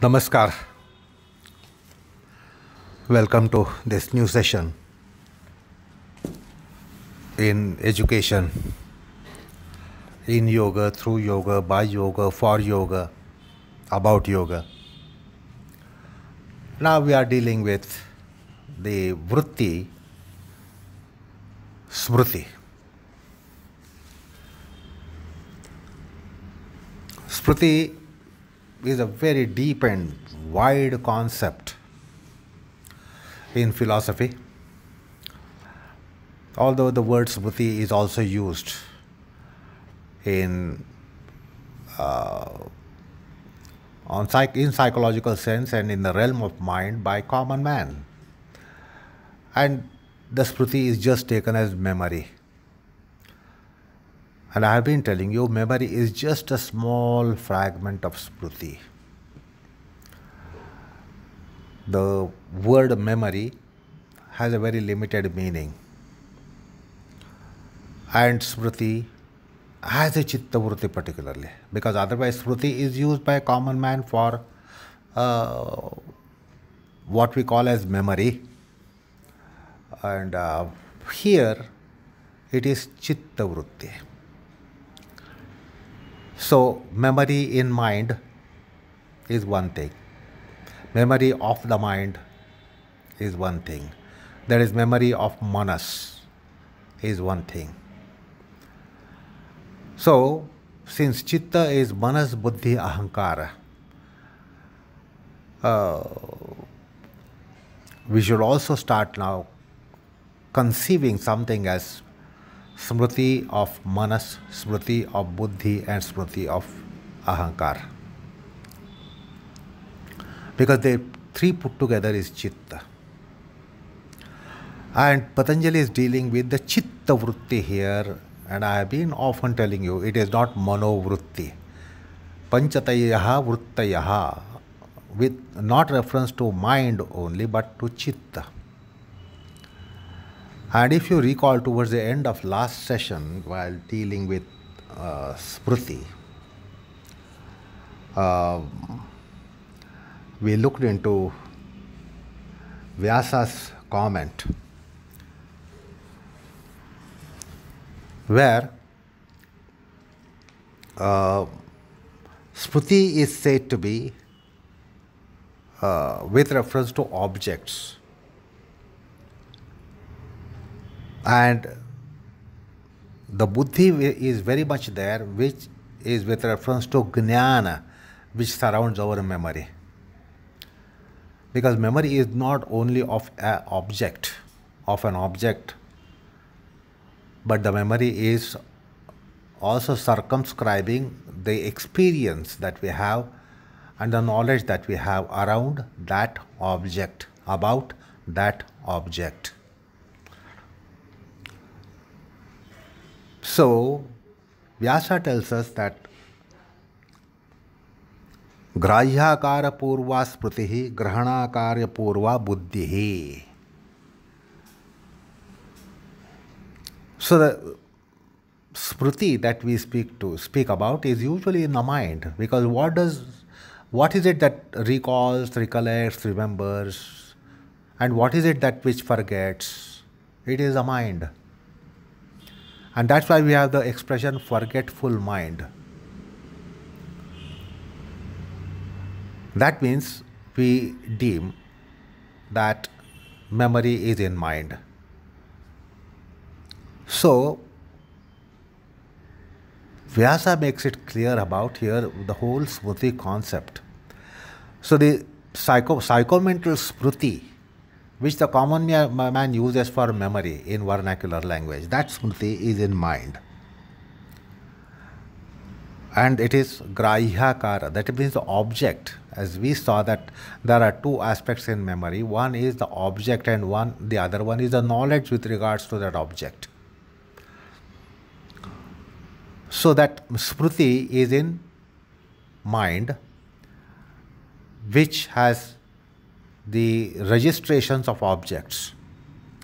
Namaskar. Welcome to this new session in education, in yoga, through yoga, by yoga, for yoga, about yoga. Now we are dealing with the Vritti Smriti. Smriti is a very deep and wide concept in philosophy. Although the word smuti is also used in uh, on psych- in psychological sense and in the realm of mind by common man, and the smriti is just taken as memory and I have been telling you, memory is just a small fragment of Spruti. The word memory has a very limited meaning. And Spruti has a chittavrutti particularly, because otherwise Spruti is used by a common man for uh, what we call as memory. And uh, here it is Chittavrutti. So memory in mind is one thing. Memory of the mind is one thing. There is memory of manas is one thing. So since chitta is manas buddhi ahankara, uh, we should also start now conceiving something as smriti of manas smriti of buddhi and smriti of ahankara because they three put together is chitta and patanjali is dealing with the chitta vritti here and i have been often telling you it is not manovritti panchatayah vrittayah with not reference to mind only but to chitta And if you recall towards the end of last session while dealing with uh, Spruti, uh, um, we looked into Vyasa's comment where uh, Spruti is said to be uh, with reference to objects and the buddhi is very much there which is with reference to gnana, which surrounds our memory because memory is not only of an object of an object but the memory is also circumscribing the experience that we have and the knowledge that we have around that object about that object So, Vyasa tells us that grahyakara purva smriti grahanakara purva buddhi so the spruti that we speak to speak about is usually in the mind because what does what is it that recalls recollects remembers and what is it that which forgets it is the mind and that's why we have the expression forgetful mind that means we deem that memory is in mind so Vyasa makes it clear about here the whole smriti concept. So the psycho, psychomental smriti which the common man uses for memory in vernacular language. That Smriti is in mind. And it is grahyakara, that means the object. As we saw that there are two aspects in memory. One is the object and one the other one is the knowledge with regards to that object. So that Smriti is in mind which has the registrations of objects.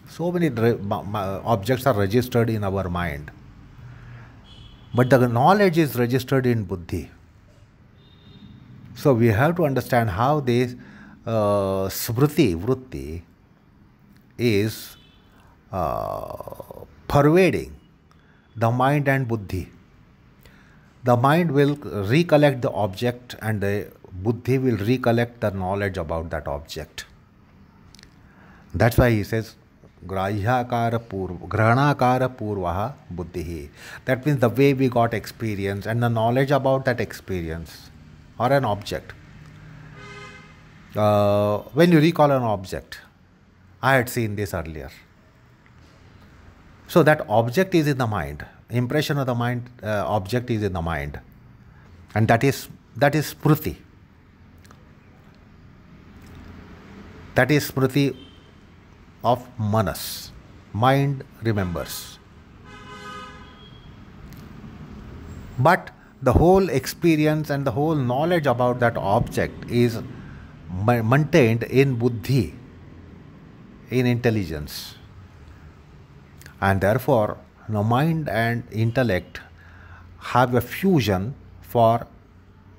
So many objects are registered in our mind. But the knowledge is registered in buddhi. So we have to understand how this uh, smriti, vritti, is uh, pervading the mind and buddhi. The mind will recollect the object and the buddhi will recollect the knowledge about that object. That's why he says grahyakara purva grahanakara purvaha buddhi. That means the way we got experience and the knowledge about that experience or an object. Uh, when you recall an object, I had seen this earlier. So that object is in the mind. Impression of the mind uh, object is in the mind, and that is that is pruti. That is Smriti of Manas. Mind remembers. But the whole experience and the whole knowledge about that object is maintained in buddhi, in intelligence. And therefore, the mind and intellect have a fusion for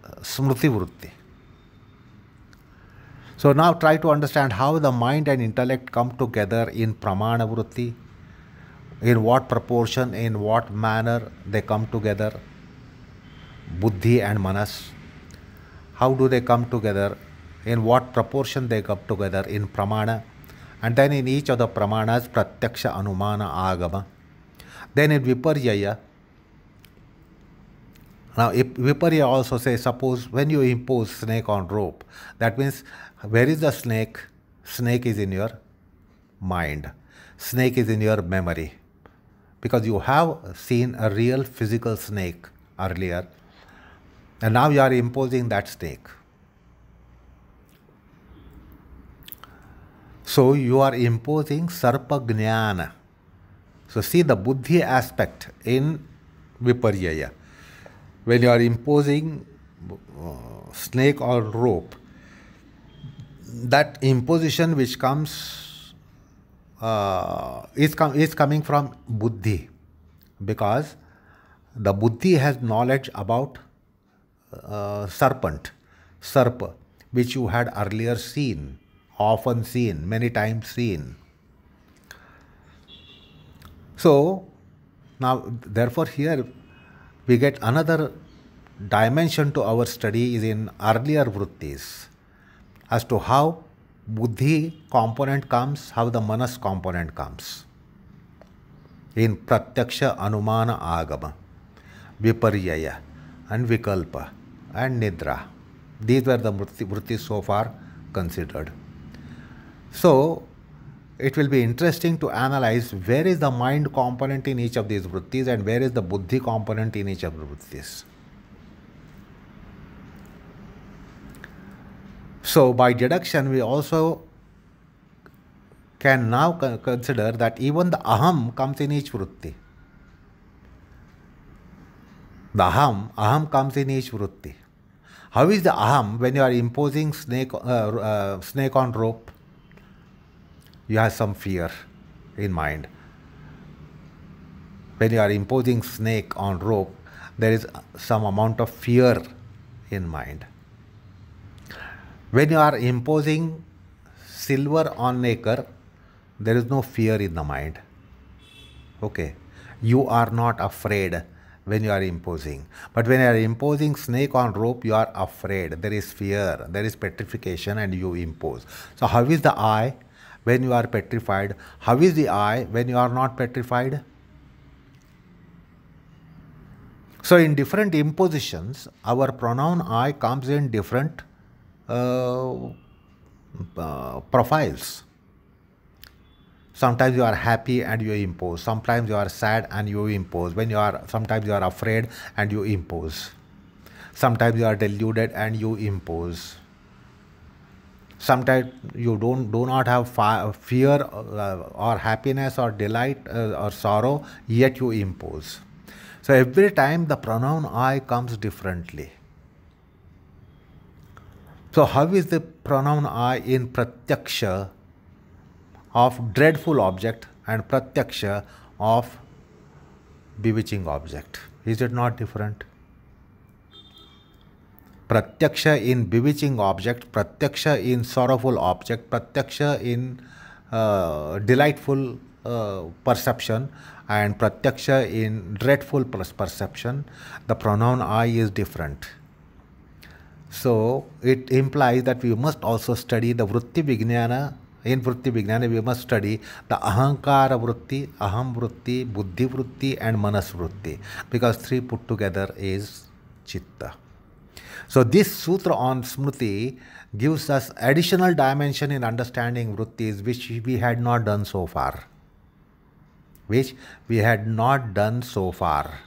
uh, smriti vritti. So now try to understand how the mind and intellect come together in pramana vritti, in what proportion, in what manner they come together, buddhi and manas. How do they come together? In what proportion they come together in pramana? And then in each of the pramanas, pratyaksha, anumana, agama. Then in viparjaya, now, Viparya also says, suppose when you impose snake on rope, that means where is the snake? Snake is in your mind. Snake is in your memory. Because you have seen a real physical snake earlier, and now you are imposing that snake. So you are imposing sarpagnyana. So see the buddhi aspect in viparyaya when you are imposing uh, snake or rope, that imposition which comes uh, is, com- is coming from buddhi because the buddhi has knowledge about uh, serpent, sarpa, which you had earlier seen, often seen, many times seen. So, now, therefore, here we get another dimension to our study is in earlier vrittis as to how buddhi component comes, how the manas component comes. In pratyaksha anumana agama, viparyaya and vikalpa and nidra. These were the vrittis so far considered. So, it will be interesting to analyze where is the mind component in each of these vrittis and where is the buddhi component in each of the vrittis. So by deduction, we also can now consider that even the aham comes in each vritti. The aham, aham comes in each vritti. How is the aham when you are imposing snake, uh, uh, snake on rope? you have some fear in mind. When you are imposing snake on rope, there is some amount of fear in mind. When you are imposing silver on acre, there is no fear in the mind. Okay. You are not afraid when you are imposing. But when you are imposing snake on rope, you are afraid. There is fear, there is petrification, and you impose. So, how is the eye? when you are petrified? How is the I? when you are not petrified? So, in different impositions, our pronoun I comes in different uh, uh, profiles. Sometimes you are happy and you impose. Sometimes you are sad and you impose. When you are, sometimes you are afraid and you impose. Sometimes you are deluded and you impose sometimes you don't do not have fear uh, or happiness or delight uh, or sorrow yet you impose so every time the pronoun i comes differently so how is the pronoun i in pratyaksha of dreadful object and pratyaksha of bewitching object is it not different प्रत्यक्ष इन बिविचिंग object प्रत्यक्ष इन sorrowful object प्रत्यक्ष इन delightful perception and pratyaksha in dreadful perception the pronoun I is different so it implies that we must also study the vritti vijnana इन वृत्ति विज्ञान we must study the अहंकार वृत्ति अहम वृत्ति बुद्धि and manas vritti because three put together is chitta So this sutra on smriti gives us additional dimension in understanding vrittis which we had not done so far. Which we had not done so far.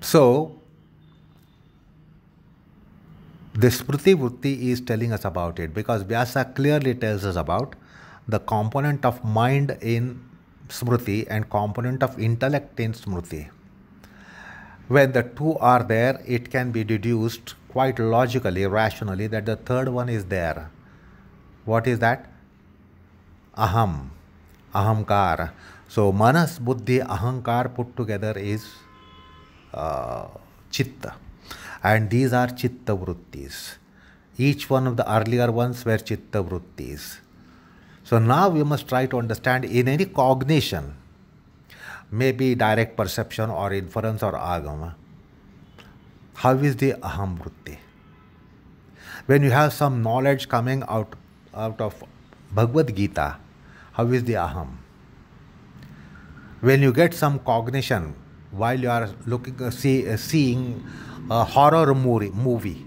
So the Smriti Vritti is telling us about it because Vyasa clearly tells us about the component of mind in smriti and component of intellect in smriti. When the two are there, it can be deduced quite logically, rationally, that the third one is there. What is that? Aham, ahamkar. So, manas, buddhi, ahankar put together is uh, chitta. And these are chitta vrittis. Each one of the earlier ones were chitta vrittis. So now we must try to understand in any cognition, maybe direct perception or inference or agama, how is the aham vritti? When you have some knowledge coming out, out of Bhagavad Gita, how is the aham? When you get some cognition while you are looking, uh, see, uh, seeing a horror movie, movie,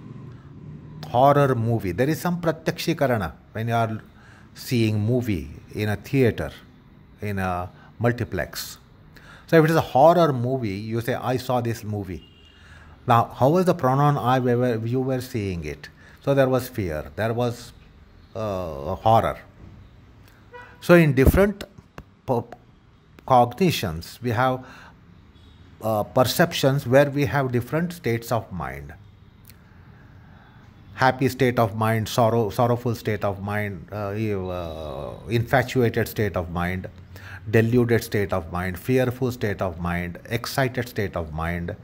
horror movie, there is some pratyakshikarana when you are seeing movie in a theater, in a multiplex. So if it is a horror movie, you say, I saw this movie. Now, how was the pronoun I were, you were seeing it? So there was fear, there was uh, horror. So in different cognitions, we have uh, perceptions where we have different states of mind happy state of mind, sorrow, sorrowful state of mind, uh, uh, infatuated state of mind, deluded state of mind, fearful state of mind, excited state of mind.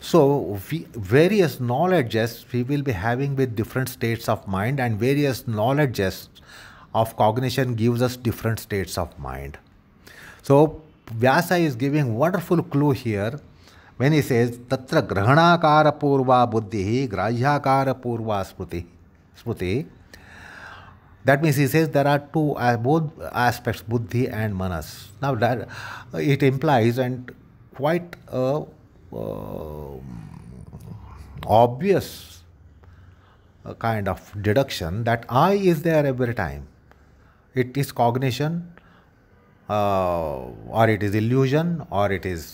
So we, various knowledges we will be having with different states of mind and various knowledges of cognition gives us different states of mind. So Vyasa is giving wonderful clue here when he says tatra grahanakara purva buddhi grahyakara purva smriti smriti that means he says there are two uh, both aspects buddhi and manas now that uh, it implies and quite uh, uh obvious uh, kind of deduction that i is there every time it is cognition uh, or it is illusion or it is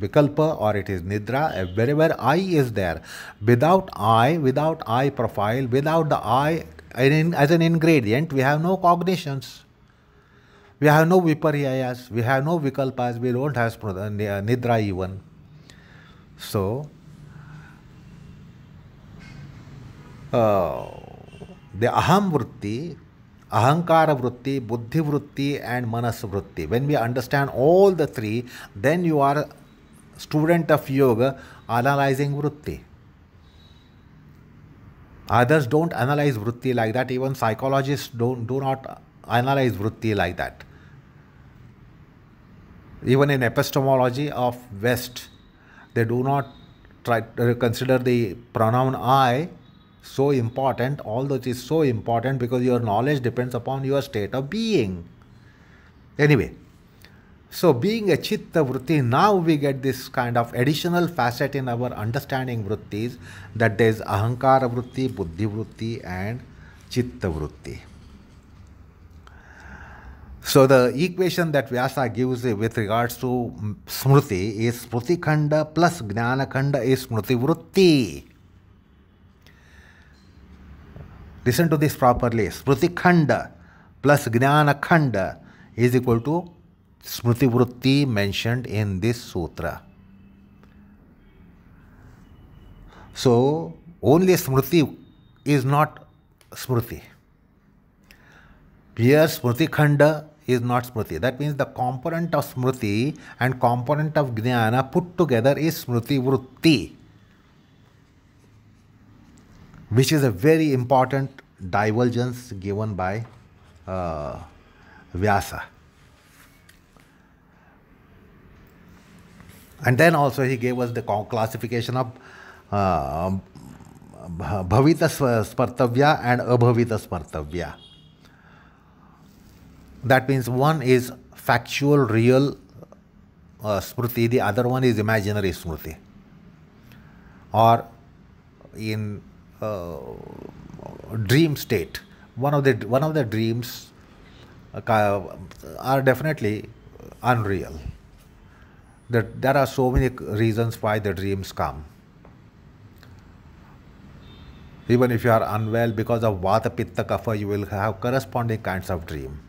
vikalpa or it is nidra wherever i is there without i without i profile without the i as an ingredient we have no cognitions we have no viparyayas we have no vikalpas we don't have uh, uh, nidra even so uh, the aham vritti ahankara vritti buddhi vritti and manas vritti when we understand all the three then you are student of yoga analyzing vritti. Others don't analyze vritti like that. Even psychologists don't do not analyze vritti like that. Even in epistemology of West, they do not try to uh, consider the pronoun I so important, although it is so important because your knowledge depends upon your state of being. Anyway, so, being a chitta vritti, now we get this kind of additional facet in our understanding vrittis that there is ahankara vritti, buddhi vritti, and chitta vritti. So, the equation that Vyasa gives with regards to smriti is smriti khanda plus jnana khanda is smriti vritti. Listen to this properly. Smriti khanda plus jnana khanda is equal to Smriti Vritti mentioned in this sutra. So, only Smriti is not Smriti. Here Smriti Khanda is not Smriti. That means the component of Smriti and component of Jnana put together is Smriti Vritti. Which is a very important divergence given by uh, Vyasa. And then also he gave us the classification of uh, um, Bhavita Spartavya and Abhavita Spartavya. That means one is factual, real uh, smriti, the other one is imaginary smriti. Or in uh, dream state, one of the one of the dreams uh, are definitely unreal that there are so many reasons why the dreams come. Even if you are unwell because of Vata Pitta Kapha, you will have corresponding kinds of dream.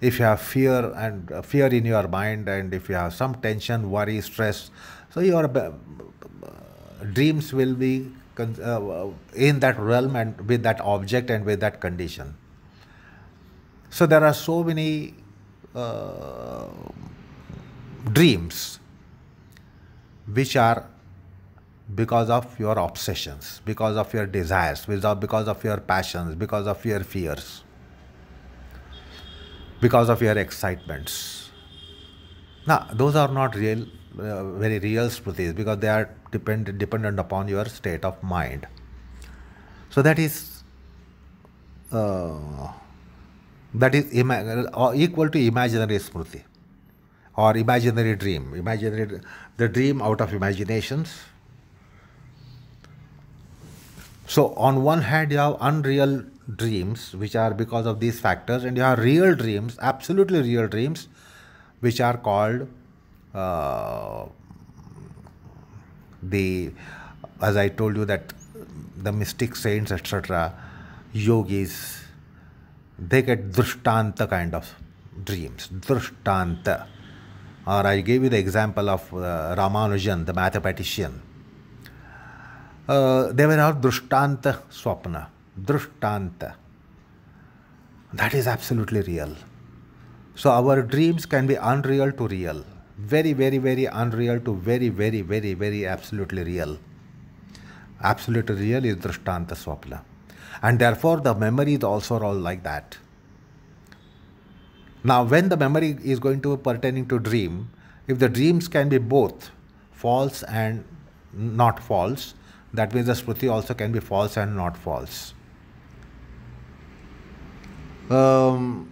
If you have fear and uh, fear in your mind, and if you have some tension, worry, stress, so your uh, dreams will be uh, uh, in that realm and with that object and with that condition. So there are so many uh, dreams which are because of your obsessions, because of your desires, because of your passions, because of your fears, because of your excitements. Now, those are not real, uh, very real spritis because they are depend, dependent upon your state of mind. So that is uh, that is uh, equal to imaginary smriti or imaginary dream, imaginary, the dream out of imaginations. So on one hand, you have unreal dreams, which are because of these factors, and you have real dreams, absolutely real dreams, which are called uh, the, as I told you that the mystic saints, etc., yogis, they get drishtanta kind of dreams, drishtanta or I gave you the example of uh, Ramanujan, the mathematician. Uh, they were all Drishtanta Swapna. Drishtanta. That is absolutely real. So our dreams can be unreal to real. Very, very, very unreal to very, very, very, very absolutely real. Absolutely real is Drishtanta Swapna. And therefore the memories also are all like that. Now, when the memory is going to pertaining to dream, if the dreams can be both false and not false, that means the spruti also can be false and not false. Um,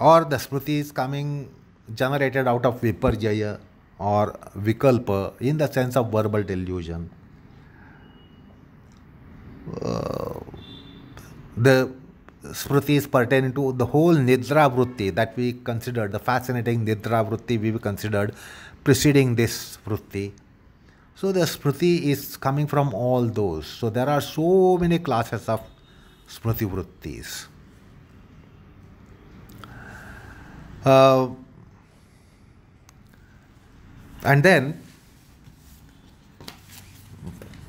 or the spruti is coming generated out of Viparjaya or Vikalpa in the sense of verbal delusion. Uh, the Smritis pertaining to the whole Nidra Vritti that we considered, the fascinating Nidra Vritti we considered preceding this Vritti. So the Smriti is coming from all those. So there are so many classes of Smriti Vrittis. Uh, and then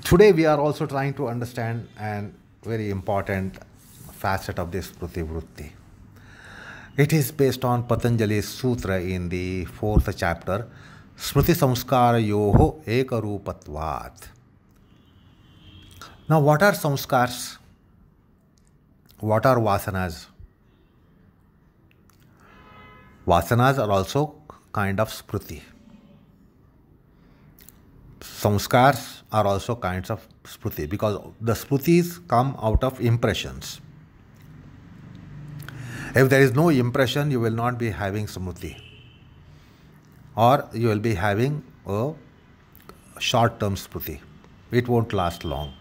today we are also trying to understand and very important facet of this Prutivrutti. It is based on Patanjali's Sutra in the fourth chapter, Smriti Samskara Yoho Ekarupatvat. Now, what are samskars? What are vasanas? Vasanas are also kind of spruti. Samskars are also kinds of spruti because the sprutis come out of impressions. If there is no impression, you will not be having smoothie or you will be having a short term smoothie. It won't last long.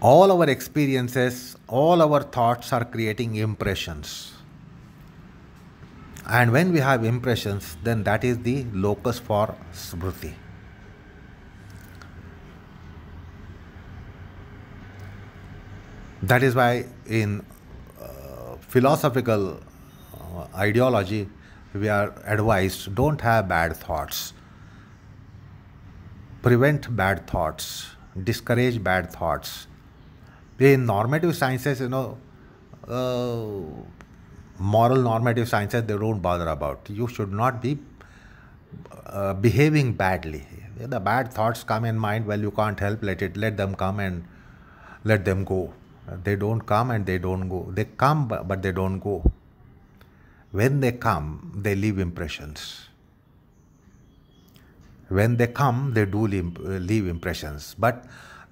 All our experiences, all our thoughts are creating impressions. And when we have impressions, then that is the locus for smriti. That is why in uh, philosophical uh, ideology, we are advised don't have bad thoughts. Prevent bad thoughts. Discourage bad thoughts. In normative sciences, you know, uh, moral normative sciences, they don't bother about. You should not be uh, behaving badly. The bad thoughts come in mind. Well, you can't help. Let it. Let them come and let them go. They don't come and they don't go. They come but they don't go. When they come, they leave impressions. When they come, they do leave impressions. But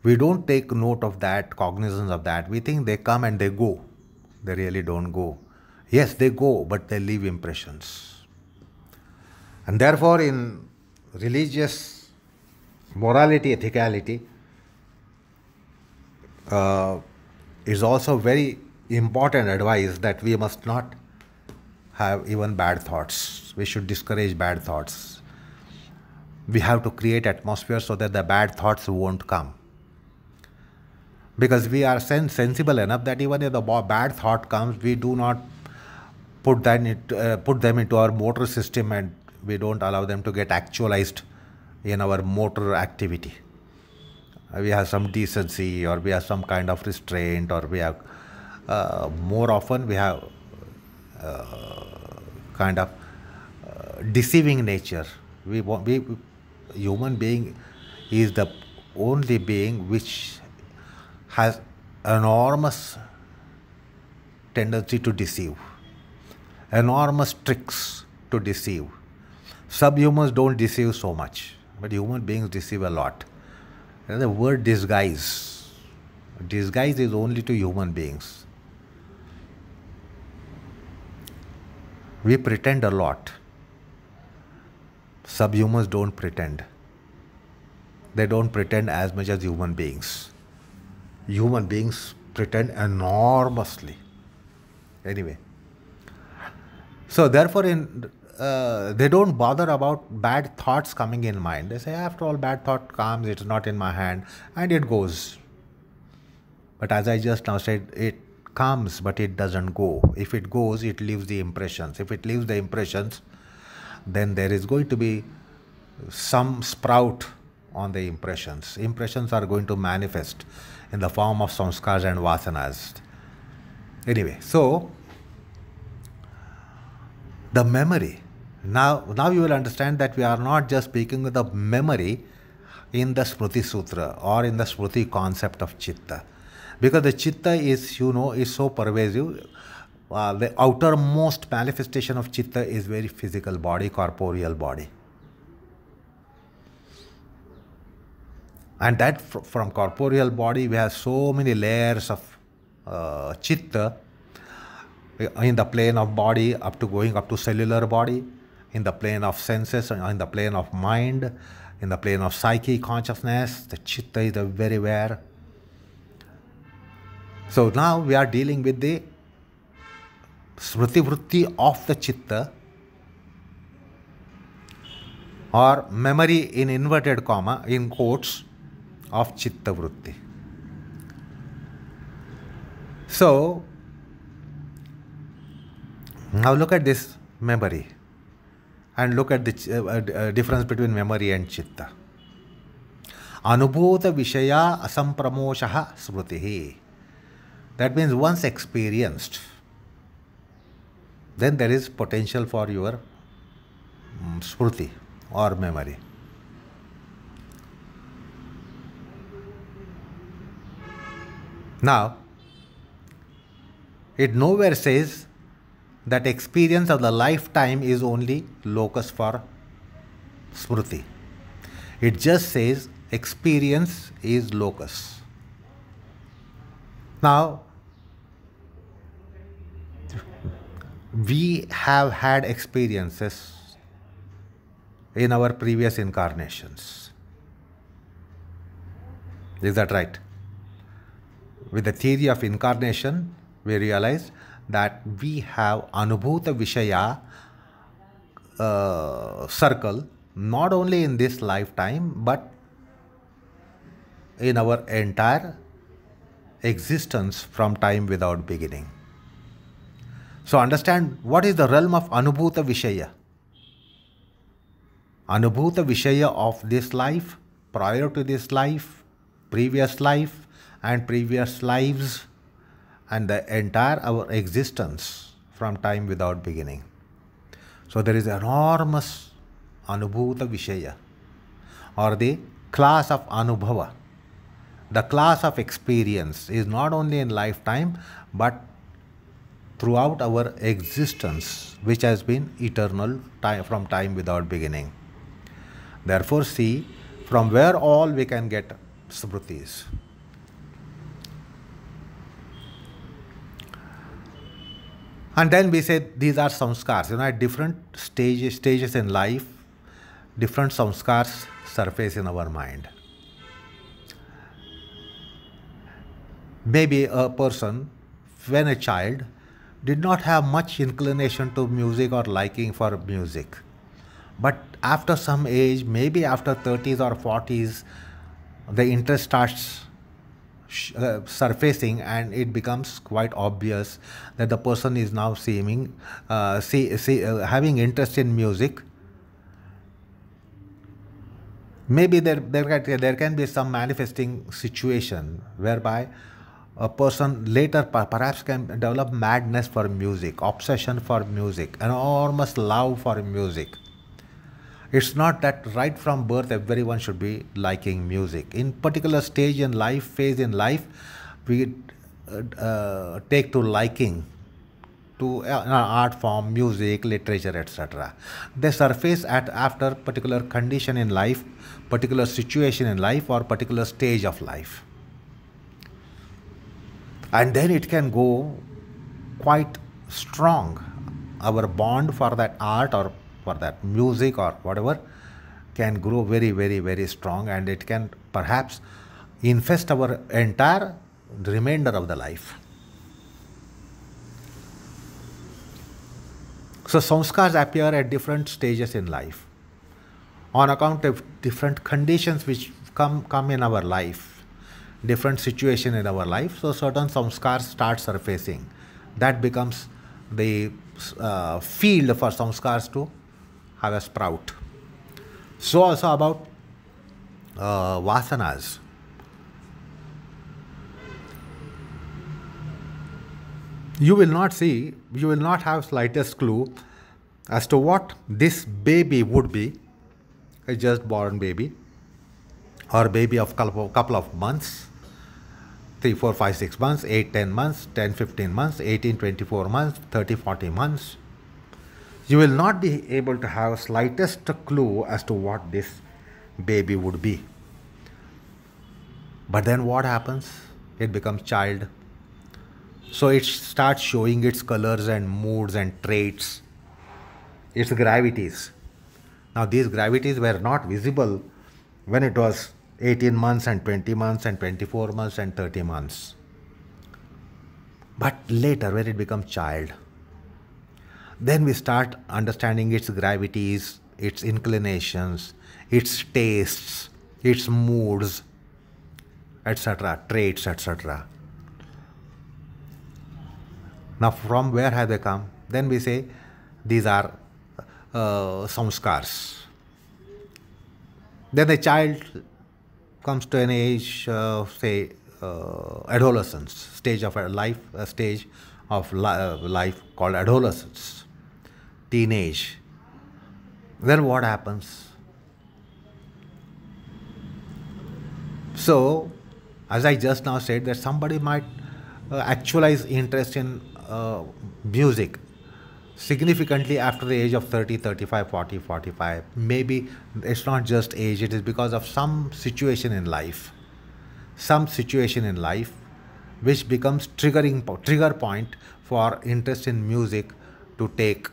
we don't take note of that, cognizance of that. We think they come and they go. They really don't go. Yes, they go, but they leave impressions. And therefore, in religious morality, ethicality, uh, is also very important advice that we must not have even bad thoughts. We should discourage bad thoughts. We have to create atmosphere so that the bad thoughts won't come. Because we are sen- sensible enough that even if the bad thought comes, we do not put, that uh, put them into our motor system and we don't allow them to get actualized in our motor activity. Uh, we have some decency or we have some kind of restraint or we have uh, more often we have uh, kind of uh, deceiving nature we want we human being is the only being which has enormous tendency to deceive enormous tricks to deceive subhumans don't deceive so much but human beings deceive a lot and the word disguise. Disguise is only to human beings. We pretend a lot. Subhumans don't pretend. They don't pretend as much as human beings. Human beings pretend enormously. Anyway. So therefore in uh, they don't bother about bad thoughts coming in mind. They say, after all, bad thought comes, it's not in my hand, and it goes. But as I just now said, it comes, but it doesn't go. If it goes, it leaves the impressions. If it leaves the impressions, then there is going to be some sprout on the impressions. Impressions are going to manifest in the form of samskars and vasanas. Anyway, so the memory now, now you will understand that we are not just speaking with the memory in the Smriti Sutra or in the Smriti concept of Chitta. Because the Chitta is, you know, is so pervasive. Uh, the outermost manifestation of Chitta is very physical body, corporeal body. And that fr from corporeal body, we have so many layers of uh, Chitta in the plane of body up to going up to cellular body in the plane of senses, uh, in the plane of mind, in the plane of psyche consciousness. The chitta is everywhere. So now we are dealing with the smriti vritti of the chitta or memory in inverted comma in quotes of chitta vritti. So now look at this memory and look at the uh, uh, uh, difference between memory and chitta. Anubhuta Vishaya Asampramoshaha Smritihi. That means once experienced, then there is potential for your um, or memory. Now, it nowhere says that experience of the lifetime is only locus for smriti. It just says experience is locus. Now, we have had experiences in our previous incarnations. Is that right? With the theory of incarnation, we realize that we have Anubhuta Vishaya uh, circle not only in this lifetime but in our entire existence from time without beginning. So understand what is the realm of Anubhuta Vishaya. Anubhuta Vishaya of this life, prior to this life, previous life and previous lives and the entire our existence from time without beginning. So there is enormous Anubhuta Vishaya or the class of Anubhava. The class of experience is not only in lifetime but throughout our existence which has been eternal time, from time without beginning. Therefore see from where all we can get smrutis. And then we say these are samskars, you know, at different stages, stages in life, different samskars surface in our mind. Maybe a person, when a child, did not have much inclination to music or liking for music. But after some age, maybe after 30s or 40s, the interest starts uh, surfacing and it becomes quite obvious that the person is now seeming uh, see, see, uh, having interest in music maybe there there can, there can be some manifesting situation whereby a person later perhaps can develop madness for music obsession for music enormous love for music it's not that right from birth everyone should be liking music in particular stage in life phase in life we uh, uh take to liking to uh, art form music literature etc they surface at after particular condition in life particular situation in life or particular stage of life and then it can go quite strong our bond for that art or for that music or whatever can grow very very very strong and it can perhaps infest our entire remainder of the life so samskars appear at different stages in life on account of different conditions which come come in our life different situation in our life so certain samskars start surfacing that becomes the uh, field for samskars to have a sprout. So also about uh, vasanas. You will not see, you will not have slightest clue as to what this baby would be, a just born baby or baby of couple of months, 3, 4, 5, 6 months, 8, 10 months, 10, 15 months, 18, 24 months, 30, 40 months, you will not be able to have slightest clue as to what this baby would be but then what happens it becomes child so it starts showing its colors and moods and traits its gravities now these gravities were not visible when it was 18 months and 20 months and 24 months and 30 months but later when it becomes child then we start understanding its gravities, its inclinations, its tastes, its moods, etc., traits, etc. Now, from where have they come? Then we say these are uh, samskars. Then a child comes to an age, uh, say, uh, adolescence, stage of life, a stage of li- uh, life called adolescence teenage, then what happens? So, as I just now said, that somebody might uh, actualize interest in uh, music significantly after the age of 30 35 40 45 maybe it's not just age it is because of some situation in life some situation in life which becomes triggering trigger point for interest in music to take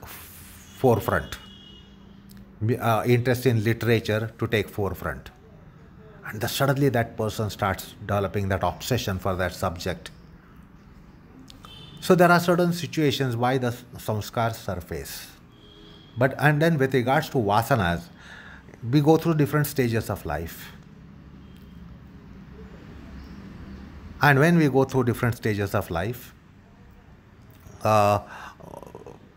forefront, uh, interest in literature to take forefront. And the, suddenly that person starts developing that obsession for that subject. So there are certain situations why the samskars surface. But and then with regards to vasanas, we go through different stages of life. And when we go through different stages of life, uh,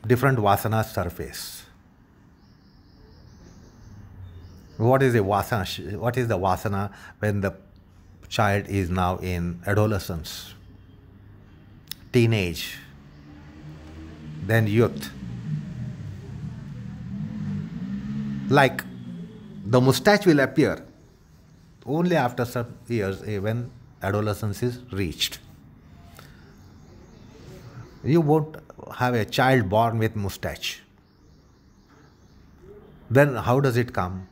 different vasana surface. What is a vasana? What is the vasana when the child is now in adolescence, teenage, then youth? Like the mustache will appear only after some years eh, when adolescence is reached. You won't have a child born with mustache, then how does it come?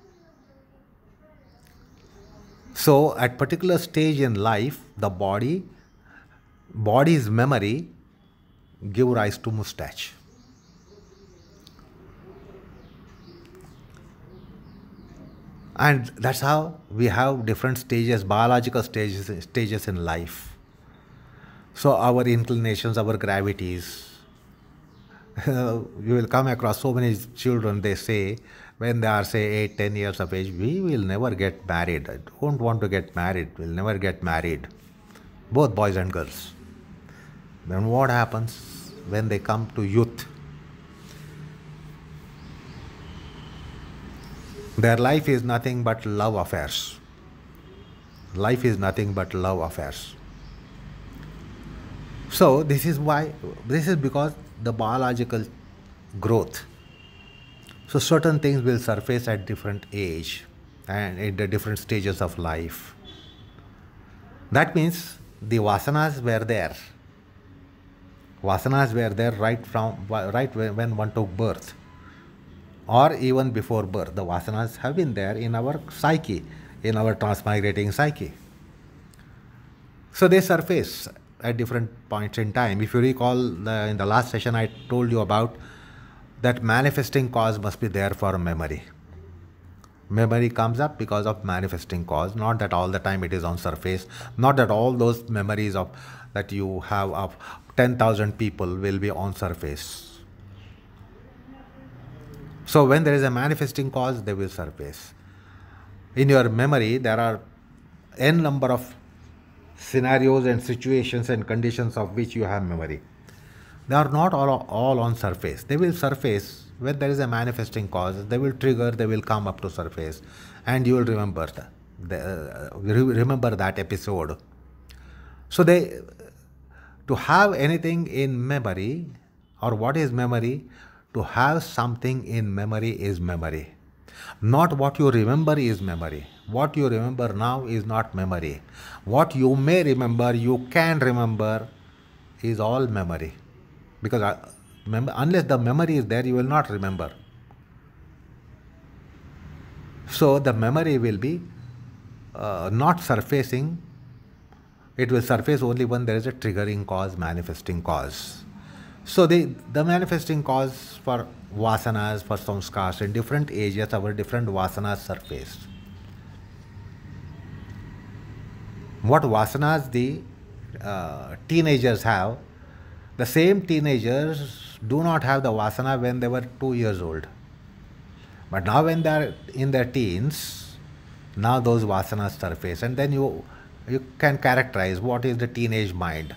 So at particular stage in life, the body, body's memory give rise to mustache. and that's how we have different stages biological stages stages in life so our inclinations our gravities you will come across so many children, they say, when they are, say, 8, 10 years of age, we will never get married. I don't want to get married. We'll never get married. Both boys and girls. Then what happens when they come to youth? Their life is nothing but love affairs. Life is nothing but love affairs. So this is why, this is because the biological growth so certain things will surface at different age and at the different stages of life that means the vasanas were there vasanas were there right from right when one took birth or even before birth the vasanas have been there in our psyche in our transmigrating psyche so they surface at different points in time. If you recall, the, in the last session, I told you about that manifesting cause must be there for memory. Memory comes up because of manifesting cause, not that all the time it is on surface, not that all those memories of that you have of 10,000 people will be on surface. So when there is a manifesting cause, they will surface. In your memory, there are n number of scenarios and situations and conditions of which you have memory. They are not all, all on surface. They will surface when there is a manifesting cause. They will trigger, they will come up to surface and you will remember, the, the uh, remember that episode. So they to have anything in memory or what is memory to have something in memory is memory not what you remember is memory what you remember now is not memory. What you may remember, you can remember, is all memory. Because uh, unless the memory is there, you will not remember. So the memory will be uh, not surfacing. It will surface only when there is a triggering cause, manifesting cause. So the, the manifesting cause for vasanas, for samskars in different ages, our different vasanas surface. what vasanas the uh, teenagers have, the same teenagers do not have the vasana when they were two years old. But now, when they are in their teens, now those vasanas surface, and then you you can characterize what is the teenage mind,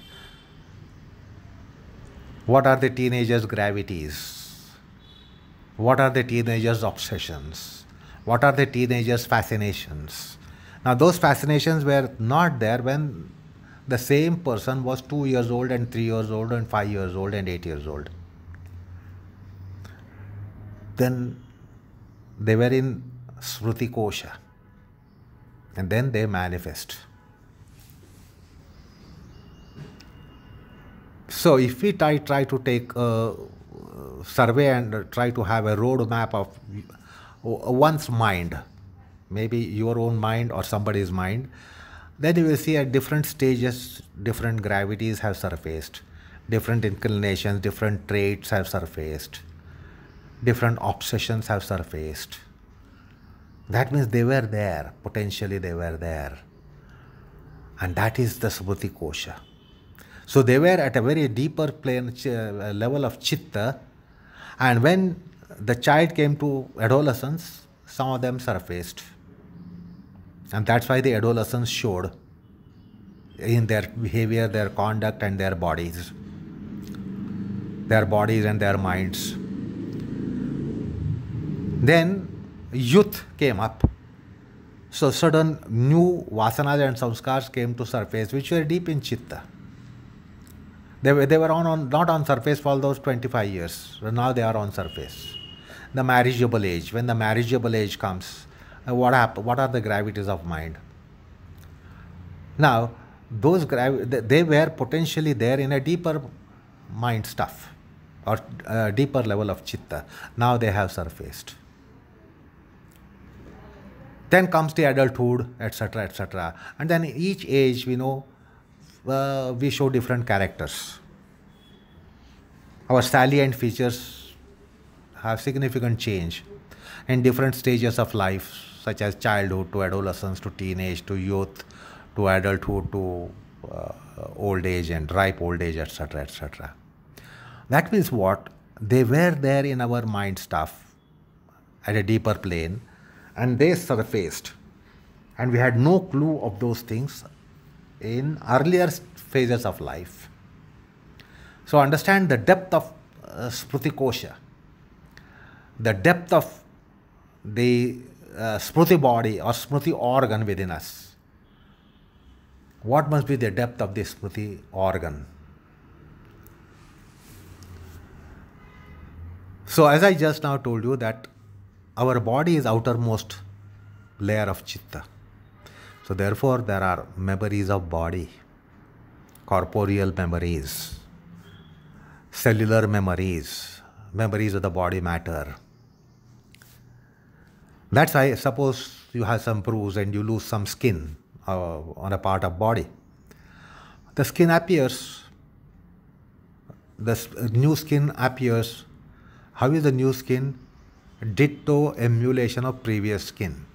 what are the teenagers' gravities, what are the teenagers' obsessions, what are the teenagers' fascinations now, those fascinations were not there when the same person was two years old, and three years old, and five years old, and eight years old. Then they were in Sruti Kosha, and then they manifest. So, if we try, try to take a survey and try to have a roadmap of uh, one's mind maybe your own mind or somebody's mind, then you will see at different stages, different gravities have surfaced, different inclinations, different traits have surfaced, different obsessions have surfaced. That means they were there, potentially they were there. And that is the Subhuti Kosha. So they were at a very deeper plane uh, level of Chitta. And when the child came to adolescence, some of them surfaced. And that's why the adolescents showed in their behavior, their conduct, and their bodies. Their bodies and their minds. Then youth came up. So sudden new vasanas and samskars came to surface, which were deep in chitta. They were, they were on, on not on surface for those 25 years. Now they are on surface. The marriageable age. When the marriageable age comes, what, happen, what are the gravities of mind. Now, those gravi- they were potentially there in a deeper mind stuff or uh, deeper level of chitta. Now they have surfaced. Then comes the adulthood, etc., etc. And then each age, we know, uh, we show different characters. Our salient features have significant change in different stages of life such as childhood to adolescence to teenage to youth to adulthood to uh, old age and ripe old age, etc., etc. That means what? They were there in our mind stuff at a deeper plane and they surfaced. And we had no clue of those things in earlier phases of life. So, understand the depth of uh, Spruti Kosha, the depth of the uh, smriti body or smriti organ within us. What must be the depth of this smriti organ? So, as I just now told you, that our body is outermost layer of chitta. So, therefore, there are memories of body, corporeal memories, cellular memories, memories of the body matter. That's, why suppose, you have some bruise and you lose some skin uh, on a part of body. The skin appears, the uh, new skin appears. How is the new skin? Ditto emulation of previous skin.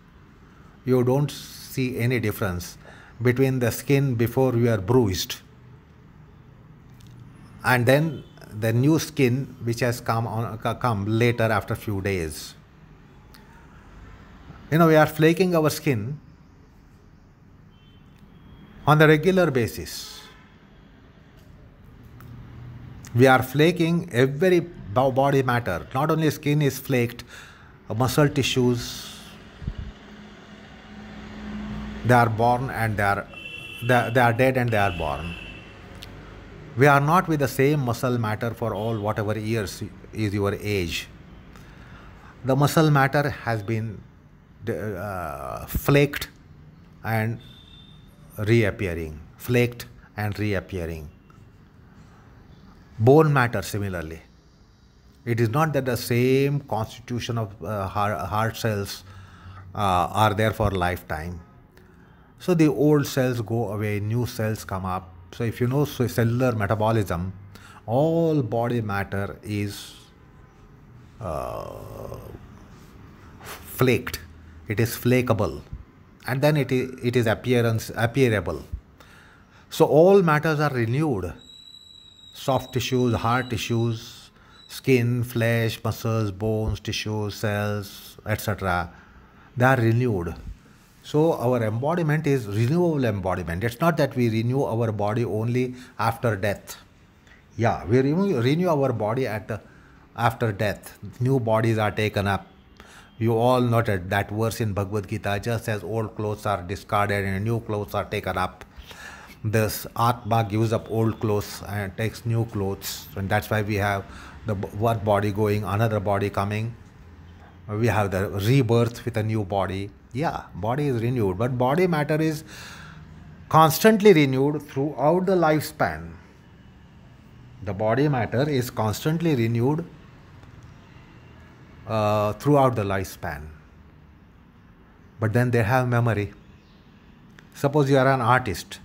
You don't see any difference between the skin before you are bruised and then the new skin which has come on uh, come later after few days you know, we are flaking our skin on a regular basis. We are flaking every body matter. Not only skin is flaked, muscle tissues, they are born and they are, they, they are dead and they are born. We are not with the same muscle matter for all whatever years is your age. The muscle matter has been uh, flaked and reappearing, flaked and reappearing. Bone matter similarly. It is not that the same constitution of uh, heart cells uh, are there for lifetime. So the old cells go away, new cells come up. So if you know cellular metabolism, all body matter is uh, flaked it is flakable and then it is, it is appearance appearable so all matters are renewed soft tissues hard tissues skin flesh muscles bones tissues cells etc they are renewed so our embodiment is renewable embodiment it's not that we renew our body only after death yeah we renew, renew our body at after death new bodies are taken up you all noted that verse in Bhagavad Gita just as old clothes are discarded and new clothes are taken up. This Atma gives up old clothes and takes new clothes, and that's why we have the one body going, another body coming. We have the rebirth with a new body. Yeah, body is renewed, but body matter is constantly renewed throughout the lifespan. The body matter is constantly renewed uh, throughout the lifespan. But then they have memory. Suppose you are an artist,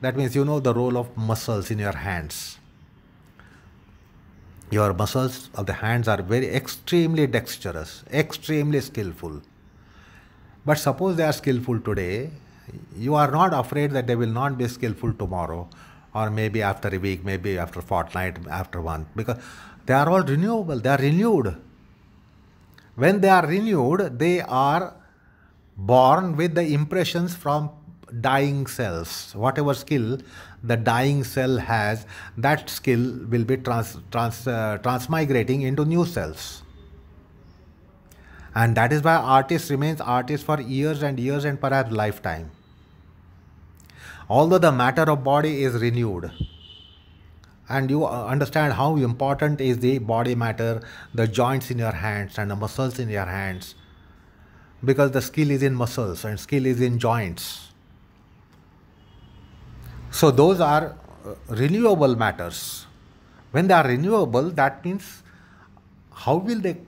that means you know the role of muscles in your hands. Your muscles of the hands are very extremely dexterous, extremely skillful. But suppose they are skillful today, you are not afraid that they will not be skillful tomorrow or maybe after a week, maybe after fortnight, after one, because they are all renewable, they are renewed when they are renewed, they are born with the impressions from dying cells. Whatever skill the dying cell has, that skill will be trans, trans, uh, transmigrating into new cells. And that is why artist remains artist for years and years and perhaps lifetime. Although the matter of body is renewed and you uh, understand how important is the body matter, the joints in your hands and the muscles in your hands. Because the skill is in muscles and skill is in joints. So those are uh, renewable matters. When they are renewable, that means how will they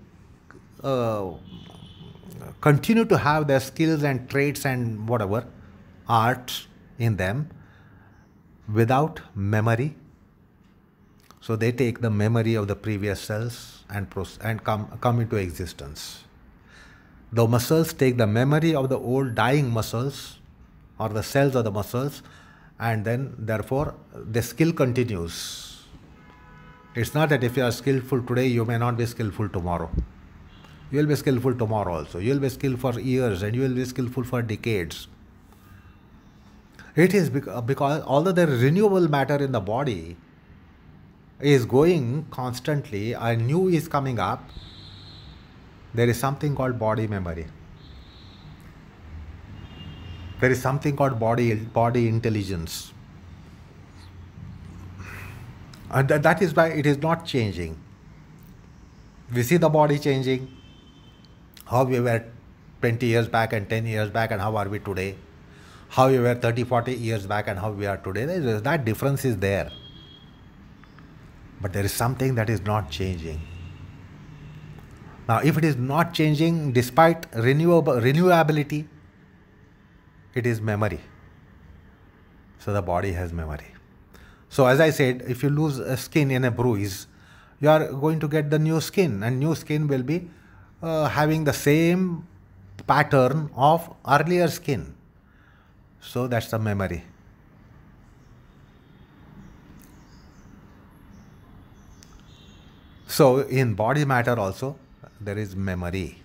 uh, continue to have their skills and traits and whatever art in them without memory so they take the memory of the previous cells and, and come, come into existence. The muscles take the memory of the old dying muscles or the cells of the muscles and then therefore the skill continues. It's not that if you are skillful today, you may not be skillful tomorrow. You will be skillful tomorrow also. You will be skillful for years and you will be skillful for decades. It is because although there is renewable matter in the body, is going constantly and new is coming up, there is something called body memory. There is something called body, body intelligence. And th that is why it is not changing. We see the body changing, how we were 20 years back and 10 years back and how are we today how we were 30 40 years back and how we are today that difference is there but there is something that is not changing. Now, if it is not changing despite renewable, renewability, it is memory. So the body has memory. So as I said, if you lose a skin in a bruise, you are going to get the new skin and new skin will be uh, having the same pattern of earlier skin. So that's the memory. So in body matter also, there is memory.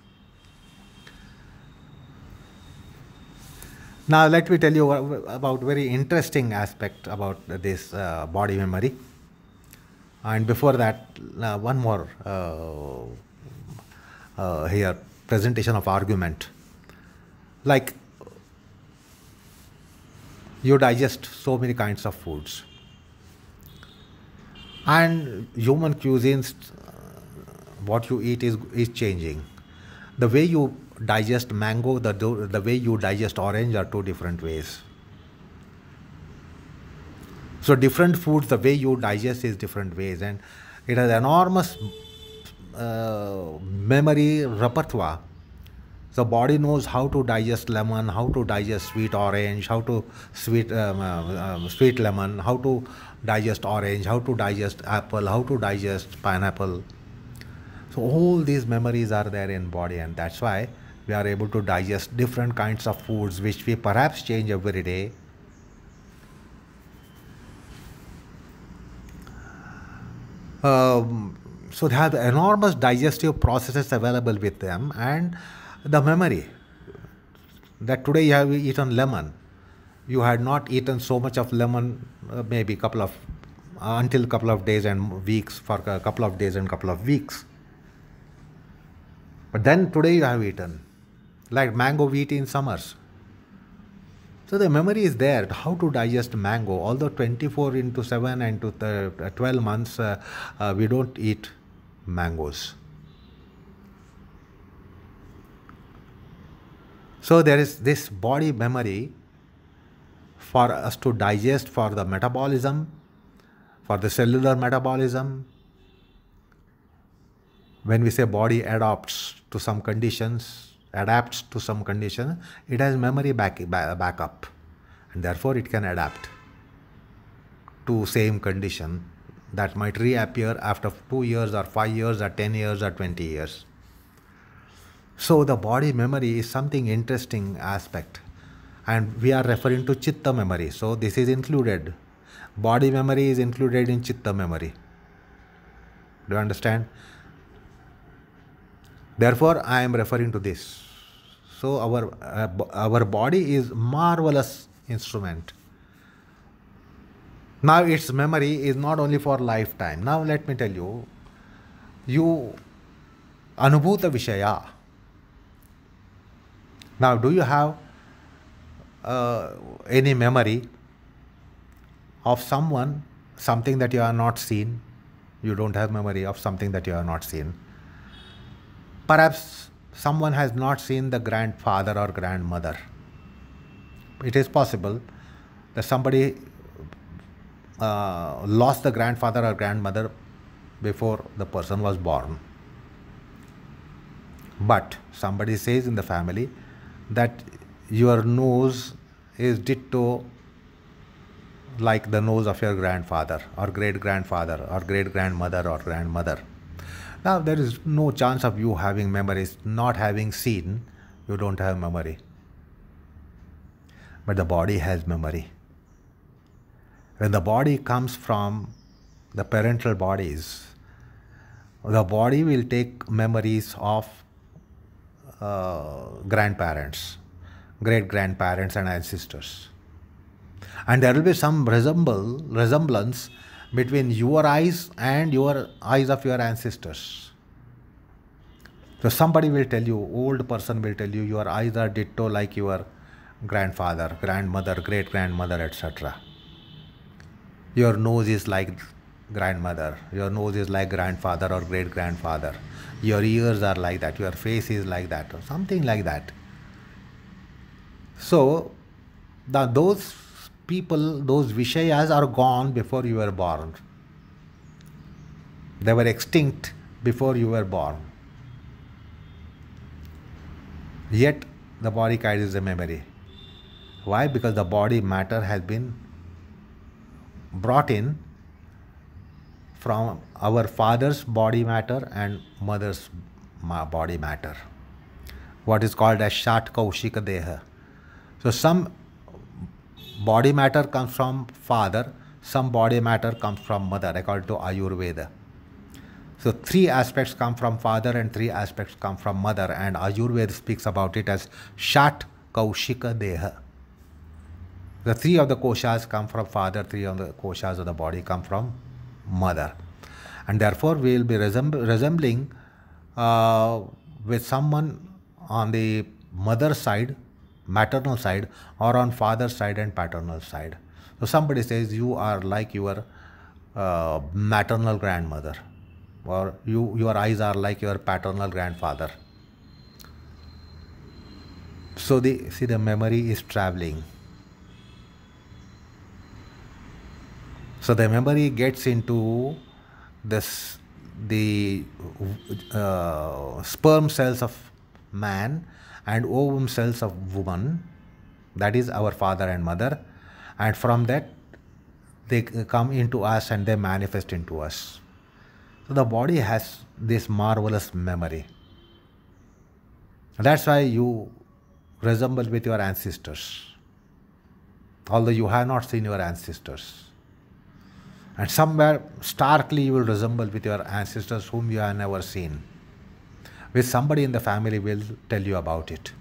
Now let me tell you about very interesting aspect about this uh, body memory. And before that, uh, one more uh, uh here presentation of argument. Like you digest so many kinds of foods, and human cuisines what you eat is is changing the way you digest mango the the way you digest orange are two different ways so different foods the way you digest is different ways and it has enormous uh, memory repertoire the body knows how to digest lemon how to digest sweet orange how to sweet um, uh, um, sweet lemon how to digest orange how to digest apple how to digest pineapple so all these memories are there in body and that's why we are able to digest different kinds of foods which we perhaps change every day. Um, so they have enormous digestive processes available with them and the memory that today you have eaten lemon you had not eaten so much of lemon uh, maybe couple of uh, until couple of days and weeks for a couple of days and couple of weeks but then today you have eaten, like mango we eat in summers. So the memory is there how to digest mango. Although 24 into 7 and to uh, 12 months, uh, uh, we don't eat mangoes. So there is this body memory for us to digest for the metabolism, for the cellular metabolism. When we say body adopts, to some conditions, adapts to some condition, it has memory back, backup and therefore it can adapt to same condition that might reappear after 2 years or 5 years or 10 years or 20 years. So the body memory is something interesting aspect and we are referring to chitta memory. So this is included. Body memory is included in chitta memory. Do you understand? therefore i am referring to this so our uh, our body is marvelous instrument now its memory is not only for lifetime now let me tell you you anubhuta vishaya now do you have uh, any memory of someone something that you are not seen you don't have memory of something that you are not seen Perhaps someone has not seen the grandfather or grandmother. It is possible that somebody uh, lost the grandfather or grandmother before the person was born. But somebody says in the family that your nose is ditto like the nose of your grandfather or great grandfather or great grandmother or grandmother. Now there is no chance of you having memories, not having seen, you don't have memory. But the body has memory. When the body comes from the parental bodies, the body will take memories of uh, grandparents, great grandparents, and ancestors. And there will be some resemble, resemblance between your eyes and your eyes of your ancestors. So somebody will tell you, old person will tell you, your eyes are ditto like your grandfather, grandmother, great grandmother, etc. Your nose is like grandmother, your nose is like grandfather or great grandfather, your ears are like that, your face is like that, or something like that. So, the, those people, those Vishayas are gone before you were born. They were extinct before you were born. Yet the body carries the memory. Why? Because the body matter has been brought in from our father's body matter and mother's body matter. What is called as Shat Kaushika Deha. So some body matter comes from father, some body matter comes from mother, according to Ayurveda. So three aspects come from father and three aspects come from mother, and Ayurveda speaks about it as Shat Kaushika Deha. The three of the koshas come from father, three of the koshas of the body come from mother. And therefore, we will be resemb resembling uh, with someone on the mother side maternal side or on father's side and paternal side. So somebody says you are like your uh, maternal grandmother or you, your eyes are like your paternal grandfather. So the see the memory is traveling. So the memory gets into this the uh, sperm cells of man and ovum cells of woman, that is our father and mother, and from that they come into us and they manifest into us. So the body has this marvelous memory. That's why you resemble with your ancestors, although you have not seen your ancestors. And somewhere starkly you will resemble with your ancestors whom you have never seen which somebody in the family will tell you about it.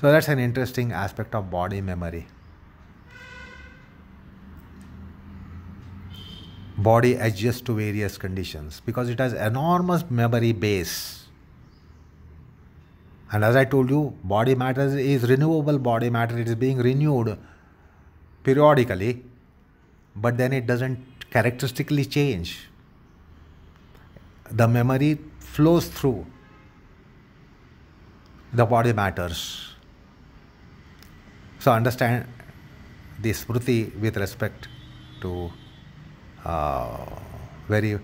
So that's an interesting aspect of body memory. Body adjusts to various conditions because it has enormous memory base. And as I told you, body matter is renewable body matter. It is being renewed periodically, but then it doesn't characteristically change. The memory flows through the body matters. So understand the smriti with respect to uh, very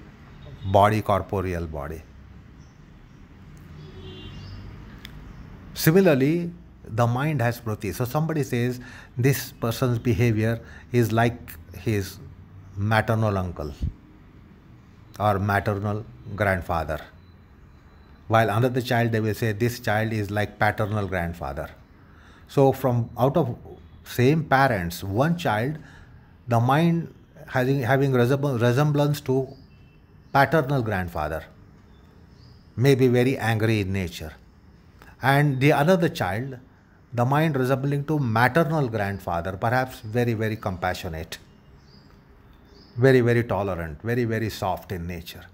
body, corporeal body. Similarly, the mind has smriti. So somebody says this person's behavior is like his maternal uncle or maternal grandfather while another child they will say this child is like paternal grandfather so from out of same parents one child the mind having having resemblance to paternal grandfather may be very angry in nature and the another child the mind resembling to maternal grandfather perhaps very very compassionate very very tolerant very very soft in nature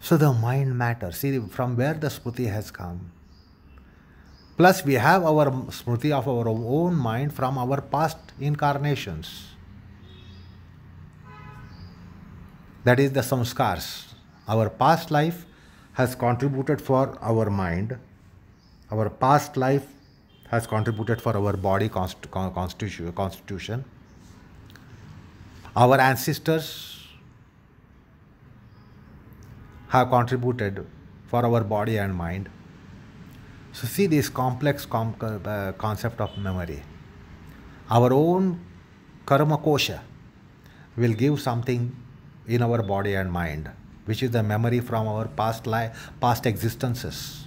so the mind matters. See from where the Smriti has come. Plus, we have our Smriti of our own mind from our past incarnations. That is the samskars. Our past life has contributed for our mind. Our past life has contributed for our body constitution. Our ancestors have contributed for our body and mind. So, see this complex com uh, concept of memory. Our own karma kosha will give something in our body and mind, which is the memory from our past life, past existences,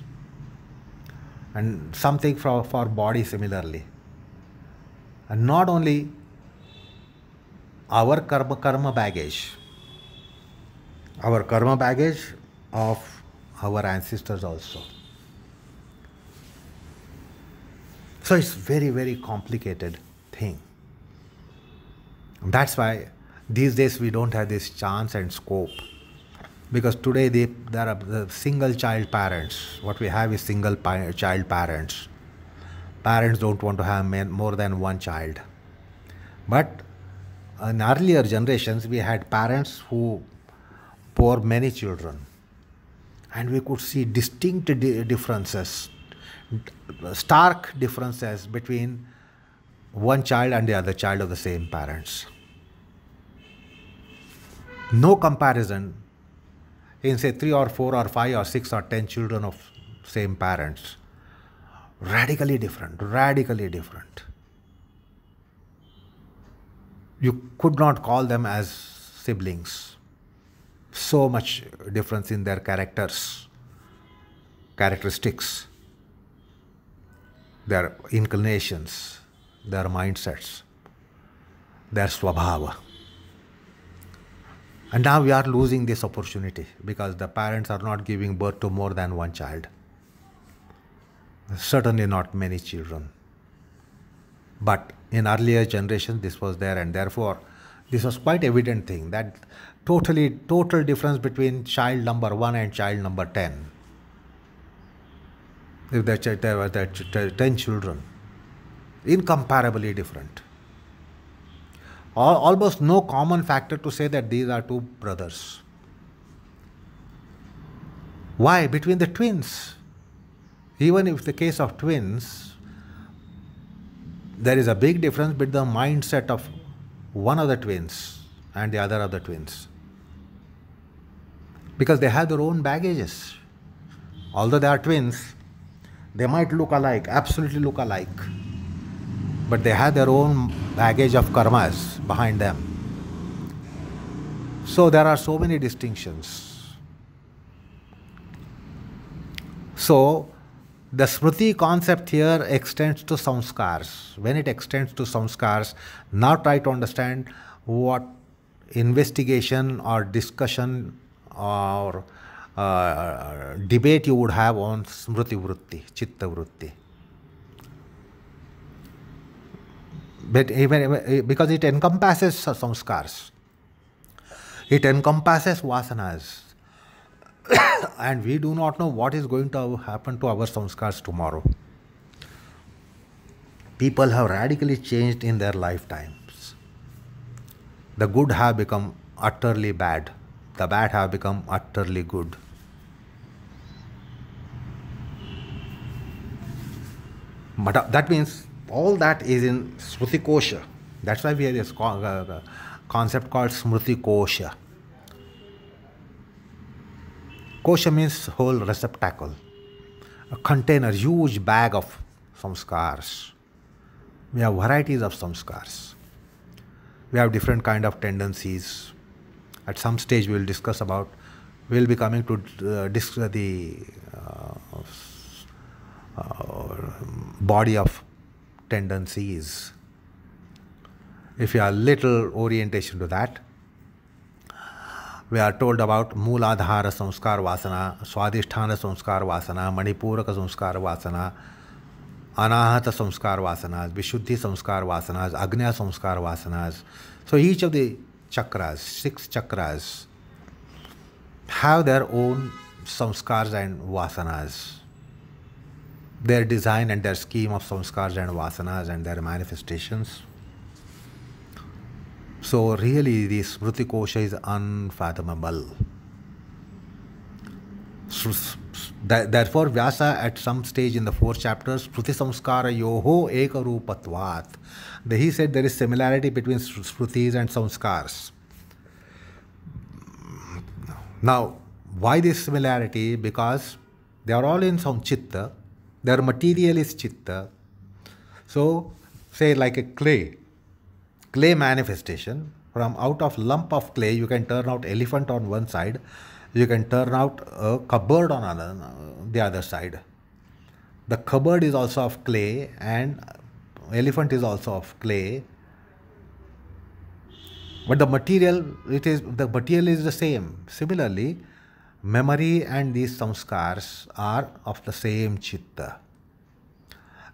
and something for, for body similarly. And not only our karma, karma baggage, our karma baggage of our ancestors also. So it's very, very complicated thing. That's why these days we don't have this chance and scope. Because today they, there are single child parents. What we have is single child parents. Parents don't want to have more than one child. But in earlier generations, we had parents who for many children and we could see distinct differences stark differences between one child and the other child of the same parents no comparison in say 3 or 4 or 5 or 6 or 10 children of same parents radically different radically different you could not call them as siblings so much difference in their characters, characteristics, their inclinations, their mindsets, their swabhava. And now we are losing this opportunity because the parents are not giving birth to more than one child. Certainly not many children. But in earlier generations, this was there, and therefore, this was quite evident thing that totally total difference between child number 1 and child number 10 if there, there were there, 10 children incomparably different almost no common factor to say that these are two brothers why between the twins even if the case of twins there is a big difference between the mindset of one of the twins and the other of the twins because they have their own baggages. Although they are twins, they might look alike, absolutely look alike, but they have their own baggage of karmas behind them. So there are so many distinctions. So the Smriti concept here extends to samskars. When it extends to samskars, now try to understand what investigation or discussion or uh, debate you would have on Smriti Vritti, Chitta Vritti. But even because it encompasses samskars, it encompasses vasanas, and we do not know what is going to happen to our samskars tomorrow. People have radically changed in their lifetimes. The good have become utterly bad the bad have become utterly good. But uh, that means all that is in Smriti Kosha. That's why we have this uh, uh, concept called Smriti Kosha. Kosha means whole receptacle, a container, huge bag of samskars. We have varieties of samskars. We have different kind of tendencies, at some stage we will discuss about we will be coming to uh, uh the uh, body of tendencies if you are little orientation to that we are told about Mooladhara samskar Vasana, Swadhisthana samskar Vasana, Manipuraka samskar Vasana, Anahata samskar Vasanas, Vishuddhi samskar Vasanas, Agnya samskar Vasanas. So each of the chakras, six chakras, have their own samskars and vasanas. Their design and their scheme of samskars and vasanas and their manifestations. So, really, the Smriti Kosha is unfathomable. Therefore, Vyasa at some stage in the fourth chapter, Smriti Samskara Yoho Eka Rupatvat. He said there is similarity between Srutis and Samskars. Now, why this similarity? Because they are all in some chitta, their material is chitta. So, say like a clay, clay manifestation, from out of lump of clay, you can turn out elephant on one side, you can turn out a cupboard on the other side. The cupboard is also of clay and elephant is also of clay but the material it is the material is the same similarly memory and these samskars are of the same chitta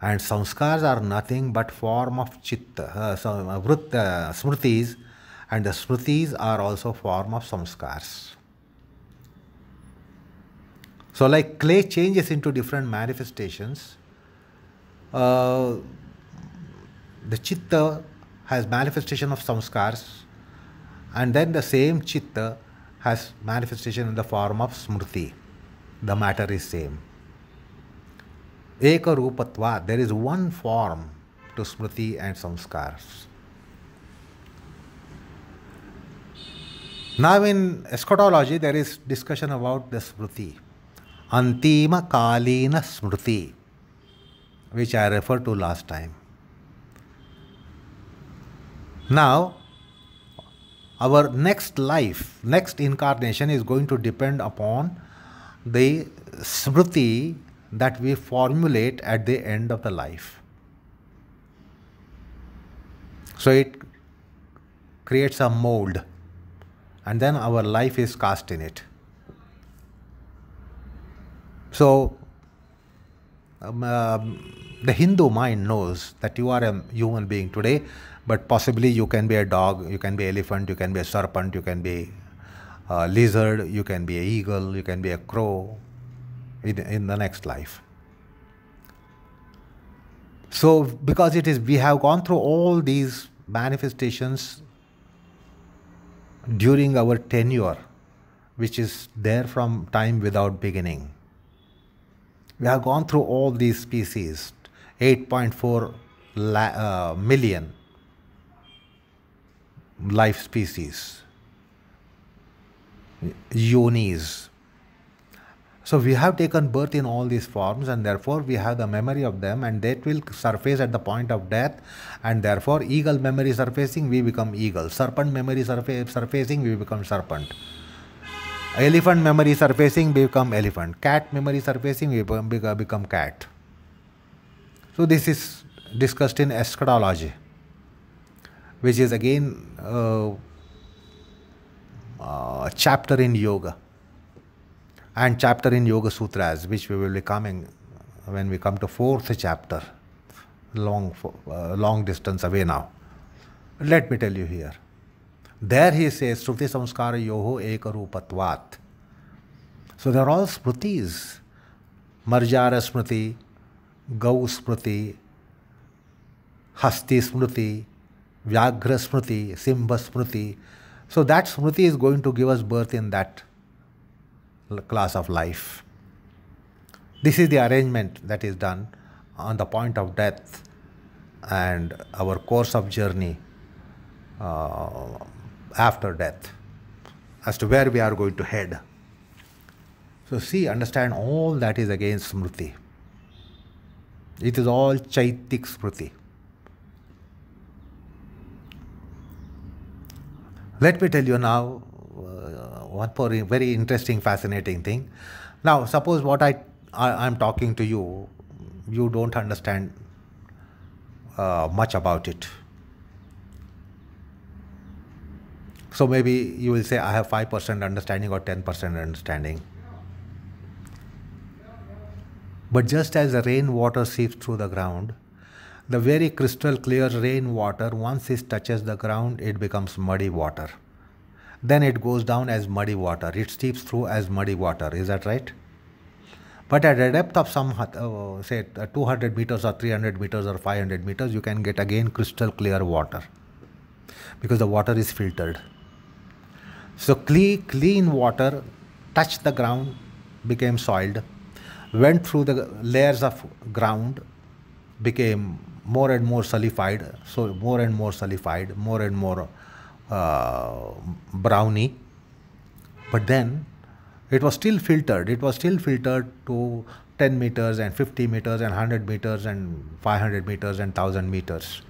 and samskars are nothing but form of chitta uh, so, uh, vrut, uh, smritis and the smritis are also form of samskars so like clay changes into different manifestations uh, the chitta has manifestation of samskars and then the same chitta has manifestation in the form of smriti. The matter is same. Ekarupatva, there is one form to smriti and samskars. Now in eschatology there is discussion about the smriti. Antima Kalina Smriti, which I referred to last time. Now, our next life, next incarnation is going to depend upon the smriti that we formulate at the end of the life. So it creates a mold and then our life is cast in it. So um, uh, the Hindu mind knows that you are a human being today but possibly you can be a dog, you can be elephant, you can be a serpent, you can be a lizard, you can be a eagle, you can be a crow in, in the next life. So because it is, we have gone through all these manifestations during our tenure, which is there from time without beginning. We have gone through all these species, 8.4 uh, million life species, yonis. So we have taken birth in all these forms and therefore we have the memory of them and that will surface at the point of death and therefore eagle memory surfacing we become eagle. Serpent memory surfa surfacing we become serpent. Elephant memory surfacing become elephant. Cat memory surfacing we become, become cat. So this is discussed in eschatology which is again a chapter in yoga and chapter in yoga sutras which we will be coming when we come to fourth chapter long uh, long distance away now let me tell you here there he says shruti samskara yoho ekarupatvat so they are all smritis marjara smriti gau smriti hasti smriti Vyagra Smriti, Simba Smriti. So that Smriti is going to give us birth in that class of life. This is the arrangement that is done on the point of death and our course of journey uh, after death as to where we are going to head. So, see, understand all that is against Smriti. It is all Chaitik Smriti. Let me tell you now uh, one very interesting, fascinating thing. Now, suppose what I, I am talking to you, you don't understand uh, much about it. So maybe you will say, I have 5% understanding or 10% understanding. But just as the rainwater seeps through the ground, the very crystal clear rainwater, once it touches the ground, it becomes muddy water. Then it goes down as muddy water. It seeps through as muddy water. Is that right? But at a depth of some, uh, say, uh, 200 meters or 300 meters or 500 meters, you can get again crystal clear water because the water is filtered. So clean, clean water touched the ground, became soiled, went through the layers of ground, became more and more sullified, so more and more sullified, more and more uh, browny. But then it was still filtered. It was still filtered to 10 meters and 50 meters and 100 meters and 500 meters and 1000 meters.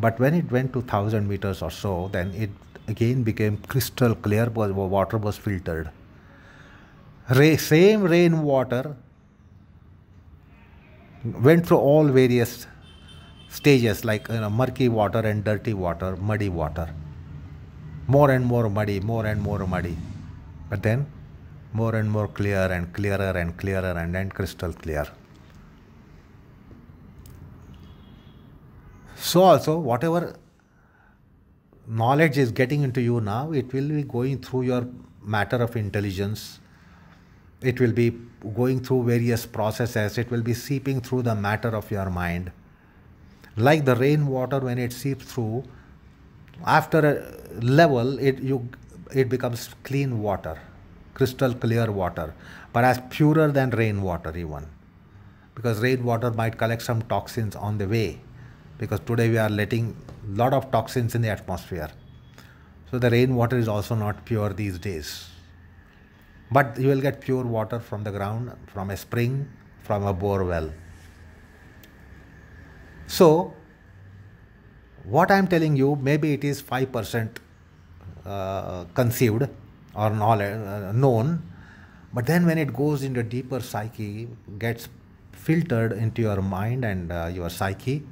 But when it went to 1000 meters or so, then it again became crystal clear, water was filtered. Ray, same rainwater went through all various stages like you know, murky water and dirty water, muddy water. More and more muddy, more and more muddy. But then more and more clear and clearer and clearer and then crystal clear. So also whatever knowledge is getting into you now, it will be going through your matter of intelligence. It will be going through various processes. It will be seeping through the matter of your mind like the rainwater when it seeps through after a level it you it becomes clean water crystal clear water perhaps purer than rainwater even because rainwater might collect some toxins on the way because today we are letting lot of toxins in the atmosphere so the rainwater is also not pure these days but you will get pure water from the ground from a spring from a bore well so, what I am telling you, maybe it is 5% uh, conceived or uh, known, but then when it goes into deeper psyche, gets filtered into your mind and uh, your psyche,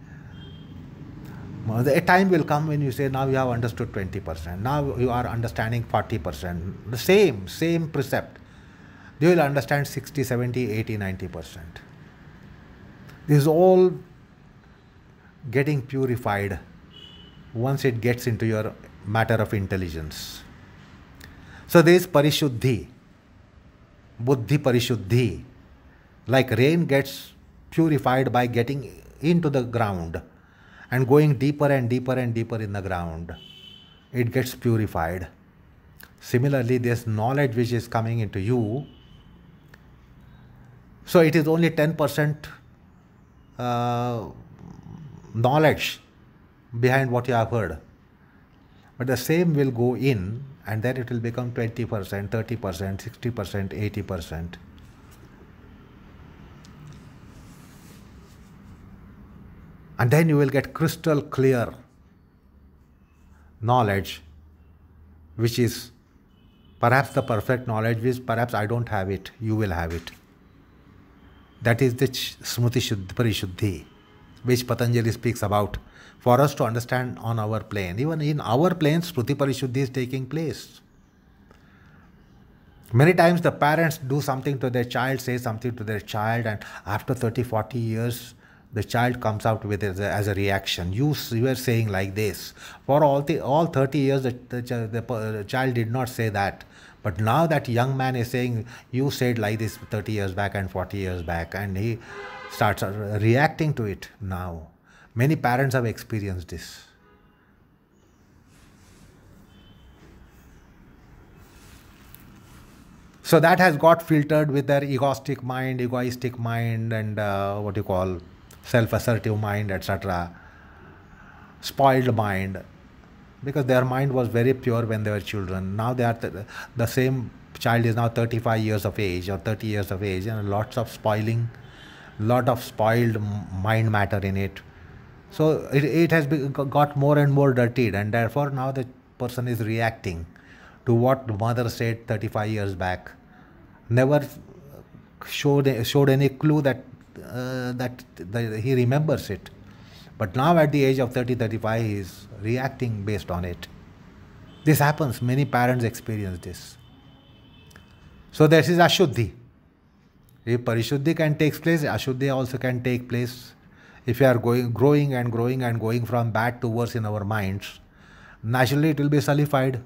a time will come when you say, now you have understood 20%, now you are understanding 40%, the same, same precept. You will understand 60, 70, 80, 90%. This is all getting purified once it gets into your matter of intelligence. So there is parishuddhi, buddhi parishuddhi, like rain gets purified by getting into the ground and going deeper and deeper and deeper in the ground. It gets purified. Similarly, there's knowledge which is coming into you. So it is only 10% uh, knowledge behind what you have heard. But the same will go in and then it will become 20%, 30%, 60%, 80%. And then you will get crystal clear knowledge, which is perhaps the perfect knowledge, which perhaps I don't have it, you will have it. That is the Smriti Parishuddhi which Patanjali speaks about for us to understand on our plane. Even in our plane, Spruti Parishuddhi is taking place. Many times the parents do something to their child, say something to their child, and after 30, 40 years, the child comes out with it as a reaction. You, you were saying like this. For all, the, all 30 years, the, the, the child did not say that. But now that young man is saying, you said like this 30 years back and 40 years back, and he starts reacting to it now. Many parents have experienced this. So that has got filtered with their egoistic mind, egoistic mind, and uh, what you call self-assertive mind, etc. Spoiled mind, because their mind was very pure when they were children. Now they are th the same child is now 35 years of age or 30 years of age, and lots of spoiling lot of spoiled mind matter in it so it, it has be, got more and more dirtied and therefore now the person is reacting to what the mother said 35 years back never showed showed any clue that uh, that he remembers it but now at the age of 30 35 he is reacting based on it this happens many parents experience this so this is ashuddhi if parishuddhi can take place, ashuddhi also can take place. If we are going, growing and growing and going from bad to worse in our minds, naturally it will be sullified.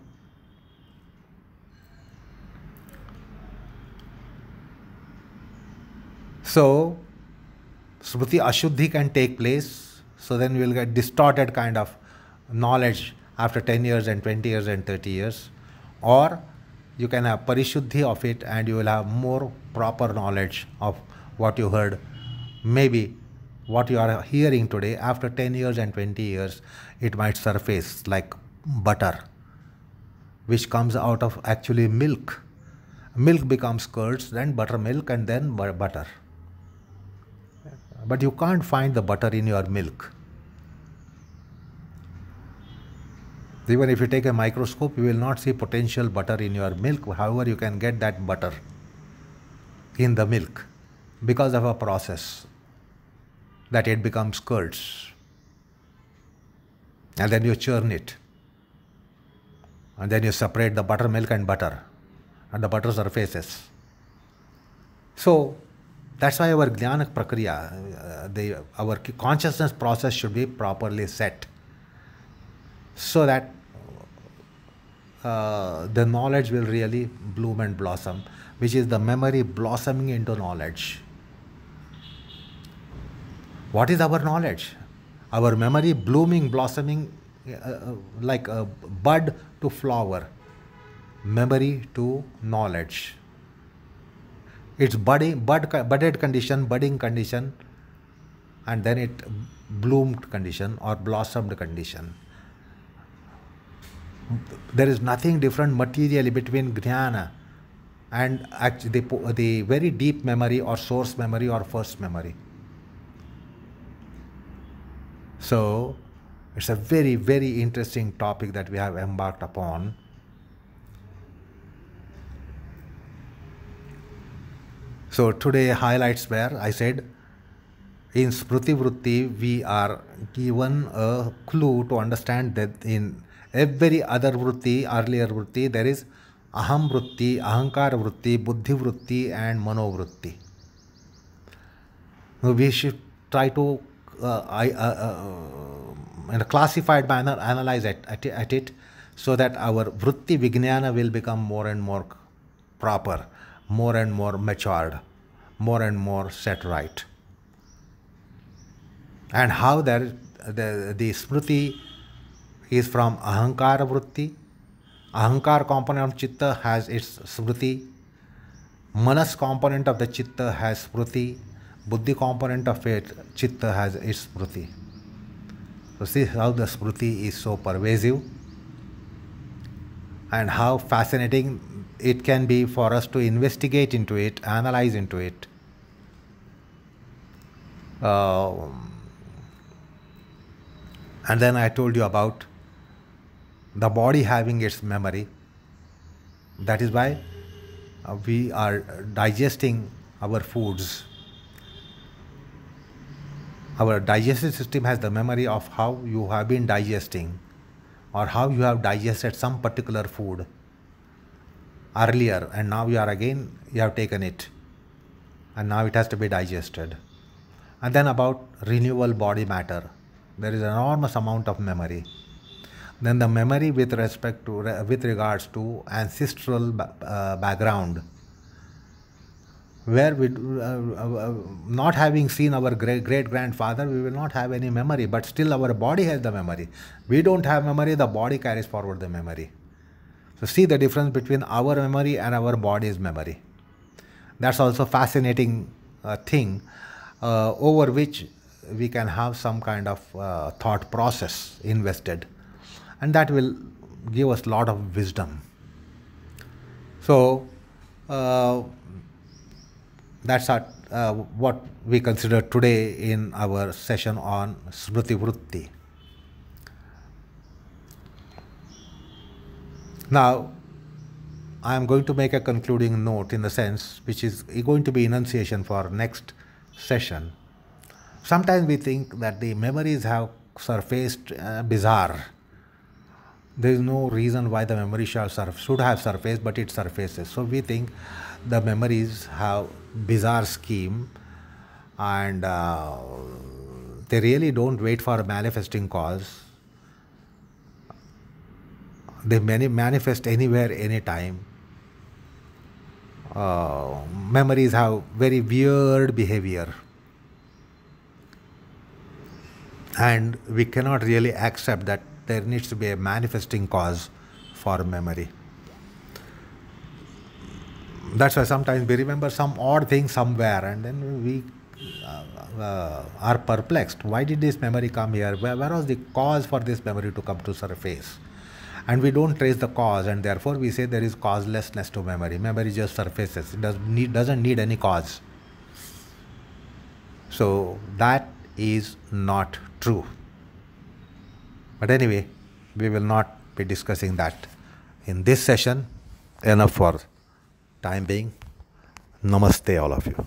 So, Smriti Ashuddhi can take place, so then we will get distorted kind of knowledge after 10 years and 20 years and 30 years. Or you can have parishuddhi of it and you will have more proper knowledge of what you heard maybe what you are hearing today after 10 years and 20 years it might surface like butter which comes out of actually milk milk becomes curds then buttermilk and then butter but you can't find the butter in your milk Even if you take a microscope, you will not see potential butter in your milk. However, you can get that butter in the milk because of a process that it becomes curds. And then you churn it. And then you separate the buttermilk and butter and the butter surfaces. So that's why our jnana prakriya, uh, the, our consciousness process should be properly set so that uh, the knowledge will really bloom and blossom, which is the memory blossoming into knowledge. What is our knowledge? Our memory blooming, blossoming uh, uh like a bud to flower, memory to knowledge. It's budding, bud, budded condition, budding condition, and then it bloomed condition or blossomed condition there is nothing different materially between jnana and actually the, the very deep memory or source memory or first memory. So it's a very, very interesting topic that we have embarked upon. So today highlights where I said in Spruti Vritti we are given a clue to understand that in Every other vritti, earlier vritti, there is aham vritti, ahankara vritti, buddhi vritti, and mano vritti. Now we should try to uh, uh, uh, in a classified manner analyze it, at, it so that our vritti vignana will become more and more proper, more and more matured, more and more set right. And how there, the, the smriti is from Ahankara Vritti. Ahankar component of Chitta has its Smriti. Manas component of the Chitta has Smriti. Buddhi component of it, Chitta has its Smriti. So see how the Smriti is so pervasive and how fascinating it can be for us to investigate into it, analyze into it. Uh, and then I told you about the body having its memory. That is why uh, we are digesting our foods. Our digestive system has the memory of how you have been digesting or how you have digested some particular food earlier and now you are again, you have taken it and now it has to be digested. And then about renewal body matter. There is an enormous amount of memory. Then the memory with respect to with regards to ancestral uh, background, where we uh, uh, uh, not having seen our great great grandfather, we will not have any memory. But still, our body has the memory. We don't have memory; the body carries forward the memory. So see the difference between our memory and our body's memory. That's also fascinating uh, thing uh, over which we can have some kind of uh, thought process invested and that will give us lot of wisdom so uh, that's our, uh, what we consider today in our session on smriti vrutti. now i am going to make a concluding note in the sense which is going to be enunciation for next session sometimes we think that the memories have surfaced uh, bizarre there is no reason why the memory shall surf- should have surfaced, but it surfaces. So we think the memories have bizarre scheme, and uh, they really don't wait for a manifesting cause. They many manifest anywhere, anytime. Uh, memories have very weird behavior and we cannot really accept that there needs to be a manifesting cause for memory. That's why sometimes we remember some odd thing somewhere and then we uh, uh, are perplexed. Why did this memory come here? Where, where was the cause for this memory to come to surface? And we don't trace the cause, and therefore we say there is causelessness to memory. Memory just surfaces; it does need, doesn't need any cause. So that is not true. But anyway, we will not be discussing that in this session. Enough for time being. Namaste, all of you.